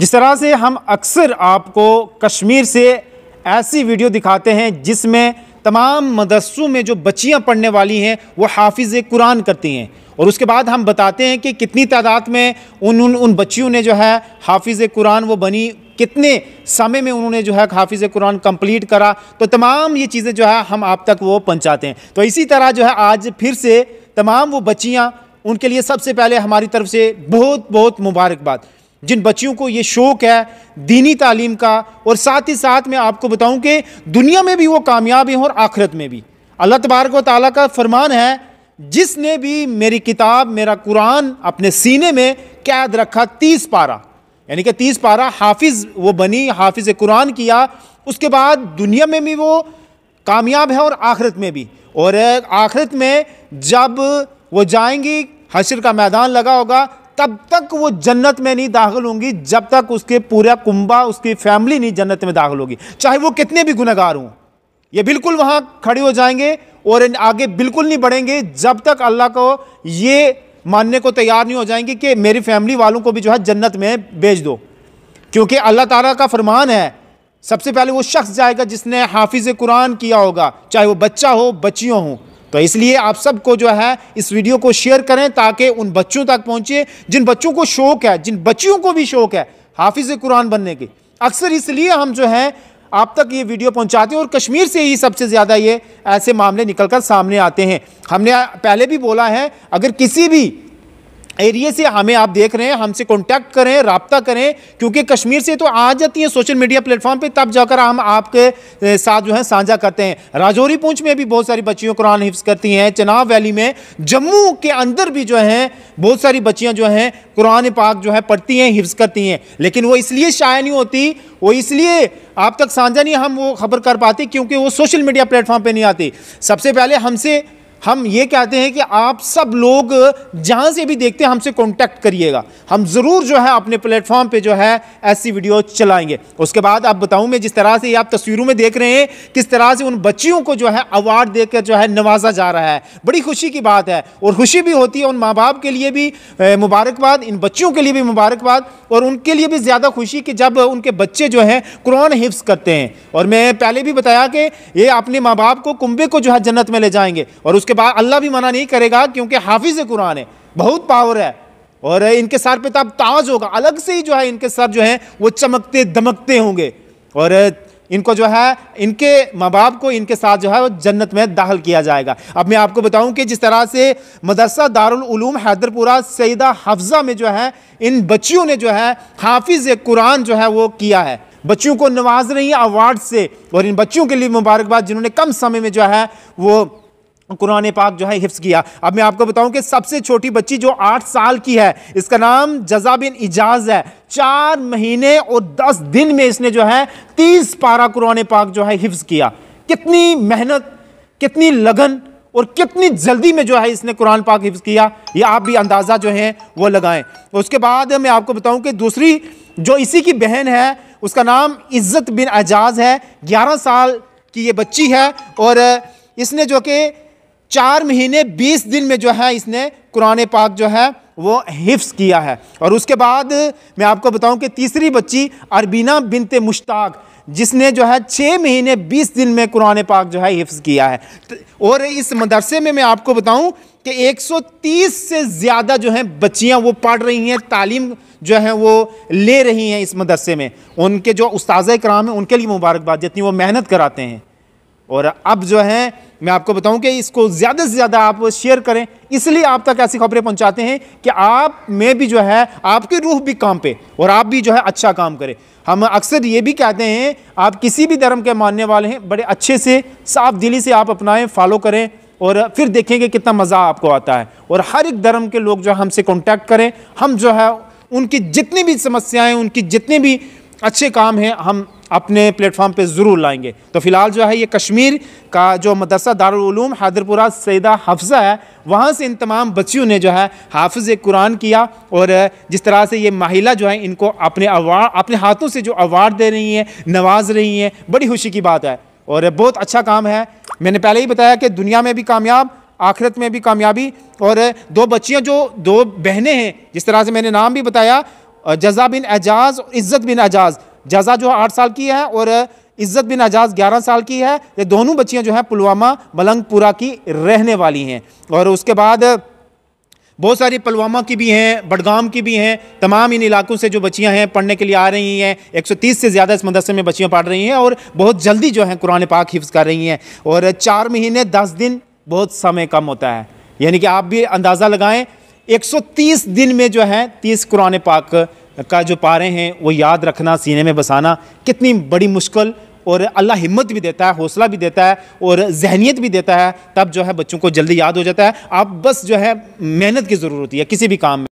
जिस तरह से हम अक्सर आपको कश्मीर से ऐसी वीडियो दिखाते हैं जिसमें तमाम मदरसों में जो बच्चियां पढ़ने वाली हैं वो हाफिज़ कुरान करती हैं और उसके बाद हम बताते हैं कि कितनी तादाद में उन उन, उन बच्चियों ने जो है हाफिज़ कुरान वो बनी कितने समय में उन्होंने जो है हाफिज़ कुरान कंप्लीट करा तो तमाम ये चीज़ें जो है हम आप तक वो पहुँचाते हैं तो इसी तरह जो है आज फिर से तमाम वो बच्चियाँ उनके लिए सबसे पहले हमारी तरफ से बहुत बहुत मुबारकबाद जिन बच्चियों को ये शौक़ है दीनी तालीम का और साथ ही साथ मैं आपको बताऊं कि दुनिया में भी वो कामयाब हैं और आखिरत में भी अल्लाह तबारक ताली का फरमान है जिसने भी मेरी किताब मेरा कुरान अपने सीने में कैद रखा तीस पारा यानी कि तीस पारा हाफिज़ वो बनी हाफिज़ कुरान किया उसके बाद दुनिया में भी वो कामयाब है और आखिरत में भी और आखिरत में जब वो जाएंगी हशर का मैदान लगा होगा तब तक वो जन्नत में नहीं दाखिल होंगी जब तक उसके पूरा कुंबा उसकी फैमिली नहीं जन्नत में दाखिल होगी चाहे वो कितने भी गुनागार हों ये बिल्कुल वहाँ खड़े हो जाएंगे और आगे बिल्कुल नहीं बढ़ेंगे जब तक अल्लाह को ये मानने को तैयार नहीं हो जाएंगे कि मेरी फैमिली वालों को भी जो है जन्नत में भेज दो क्योंकि अल्लाह ताला का फरमान है सबसे पहले वो शख्स जाएगा जिसने हाफिज़ कुरान किया होगा चाहे वो बच्चा हो बच्चियों हों तो इसलिए आप सबको जो है इस वीडियो को शेयर करें ताकि उन बच्चों तक पहुंचे जिन बच्चों को शौक़ है जिन बच्चियों को भी शौक़ है हाफिज़ कुरान बनने के अक्सर इसलिए हम जो हैं आप तक ये वीडियो पहुंचाते हैं और कश्मीर से ही सबसे ज़्यादा ये ऐसे मामले निकलकर सामने आते हैं हमने पहले भी बोला है अगर किसी भी एरिए से हमें आप देख रहे हैं हमसे कांटेक्ट करें रबता करें क्योंकि कश्मीर से तो आ जाती है सोशल मीडिया प्लेटफॉर्म पे तब जाकर हम आपके साथ जो है साझा करते हैं राजौरी पूंछ में भी बहुत सारी बच्चियों कुरान हिफ्स करती हैं चनाव वैली में जम्मू के अंदर भी जो है बहुत सारी बच्चियाँ जो हैं कुरान पाक जो है पढ़ती हैं हिफ्स करती हैं लेकिन वो इसलिए शाया नहीं होती वो इसलिए आप तक साझा नहीं हम वो खबर कर पाते क्योंकि वो सोशल मीडिया प्लेटफॉर्म पर नहीं आती सबसे पहले हमसे हम ये कहते हैं कि आप सब लोग जहाँ से भी देखते हैं हमसे कांटेक्ट करिएगा हम ज़रूर जो है अपने प्लेटफॉर्म पे जो है ऐसी वीडियो चलाएंगे उसके बाद आप बताऊँ मैं जिस तरह से ये आप तस्वीरों में देख रहे हैं किस तरह से उन बच्चियों को जो है अवार्ड देकर जो है नवाजा जा रहा है बड़ी खुशी की बात है और खुशी भी होती है उन माँ बाप के लिए भी मुबारकबाद इन बच्चियों के लिए भी मुबारकबाद और उनके लिए भी ज़्यादा खुशी कि जब उनके बच्चे जो हैं कुरान हिफ्स करते हैं और मैं पहले भी बताया कि ये अपने माँ बाप को कुंबे को जो है जन्नत में ले जाएंगे और उसके उसके बाद अल्लाह भी मना नहीं करेगा क्योंकि हाफिज़ कुरान है बहुत पावर है और इनके सर पे तब तो ताज होगा अलग से ही जो है इनके सर जो हैं वो चमकते दमकते होंगे और इनको जो है इनके माँ बाप को इनके साथ जो है वो जन्नत में दाखिल किया जाएगा अब मैं आपको बताऊं कि जिस तरह से मदरसा दारुलूम हैदरपुरा सईदा हफ्ज़ा में जो है इन बच्चियों ने जो है हाफिज़ कुरान जो है वो किया है बच्चियों को नवाज रही है अवार्ड से और इन बच्चियों के लिए मुबारकबाद जिन्होंने कम समय में जो है वो कुरान पाक जो है हिफ्स किया अब मैं आपको बताऊं कि सबसे छोटी बच्ची जो आठ साल की है इसका नाम जजा बिन इजाज है चार महीने और दस दिन में इसने जो है तीस पारा कुरान पाक जो है हिफ्स किया कितनी मेहनत कितनी लगन और कितनी जल्दी में जो है इसने कुरान पाक हिफ्स किया ये आप भी अंदाज़ा जो है वो लगाएं उसके बाद मैं आपको बताऊं कि दूसरी जो इसी की बहन है उसका नाम इज़्ज़त बिन एजाज है ग्यारह साल की ये बच्ची है और इसने जो कि चार महीने बीस दिन में जो है इसने कुरान पाक जो है वो हिफ्स किया है और उसके बाद मैं आपको बताऊं कि तीसरी बच्ची अरबीना बिनते मुश्ताक जिसने जो है छः महीने बीस दिन में कुरान पाक जो है हिफ्स किया है तो, और इस मदरसे में मैं आपको बताऊं कि 130 से ज़्यादा जो हैं बच्चियां वो पढ़ रही हैं तालीम जो है वो ले रही हैं इस मदरसे में उनके जो उस्ताज़ कराम हैं उनके लिए मुबारकबाद जितनी वो मेहनत कराते हैं और अब जो है मैं आपको बताऊं कि इसको ज़्यादा से ज़्यादा आप शेयर करें इसलिए आप तक ऐसी खबरें पहुंचाते हैं कि आप में भी जो है आपकी रूह भी काम पे और आप भी जो है अच्छा काम करें हम अक्सर ये भी कहते हैं आप किसी भी धर्म के मानने वाले हैं बड़े अच्छे से साफ दिली से आप अपनाएं फॉलो करें और फिर देखेंगे कितना मज़ा आपको आता है और हर एक धर्म के लोग जो हमसे कॉन्टैक्ट करें हम जो है उनकी जितनी भी समस्याएँ उनकी जितने भी अच्छे काम हैं हम अपने प्लेटफॉर्म पे ज़रूर लाएंगे तो फ़िलहाल जो है ये कश्मीर का जो मदरसा दारूम हैदरपुरा सैदा हफ्ज़ा है वहाँ से इन तमाम बच्चियों ने जो है हाफज कुरान किया और जिस तरह से ये महिला जो है इनको अपने अवार्ड अपने हाथों से जो अवार्ड दे रही हैं नवाज रही हैं बड़ी खुशी की बात है और बहुत अच्छा काम है मैंने पहले ही बताया कि दुनिया में भी कामयाब आखिरत में भी कामयाबी और दो बच्चियाँ जो दो बहनें हैं जिस तरह से मैंने नाम भी बताया जजा बिन एजाज और इज़्ज़त बिन एजाज जजा जो है आठ साल की है और इज़्ज़त बिन एजाज ग्यारह साल की है ये दोनों बच्चियाँ जो हैं पुलवामा मलंगपुरा की रहने वाली हैं और उसके बाद बहुत सारी पुलवामा की भी हैं बडगाम की भी हैं तमाम इन इलाकों से जो बच्चियां हैं पढ़ने के लिए आ रही हैं 130 से ज़्यादा इस मदरसे में बच्चियां पढ़ रही हैं और बहुत जल्दी जो है कुरान पाक हिफ्ज़ कर रही हैं और चार महीने दस दिन बहुत समय कम होता है यानी कि आप भी अंदाज़ा लगाएं 130 दिन में जो है तीस कुरान पाक का जो पारे हैं वो याद रखना सीने में बसाना कितनी बड़ी मुश्किल और अल्लाह हिम्मत भी देता है हौसला भी देता है और जहनीत भी देता है तब जो है बच्चों को जल्दी याद हो जाता है आप बस जो है मेहनत की ज़रूरत होती है किसी भी काम में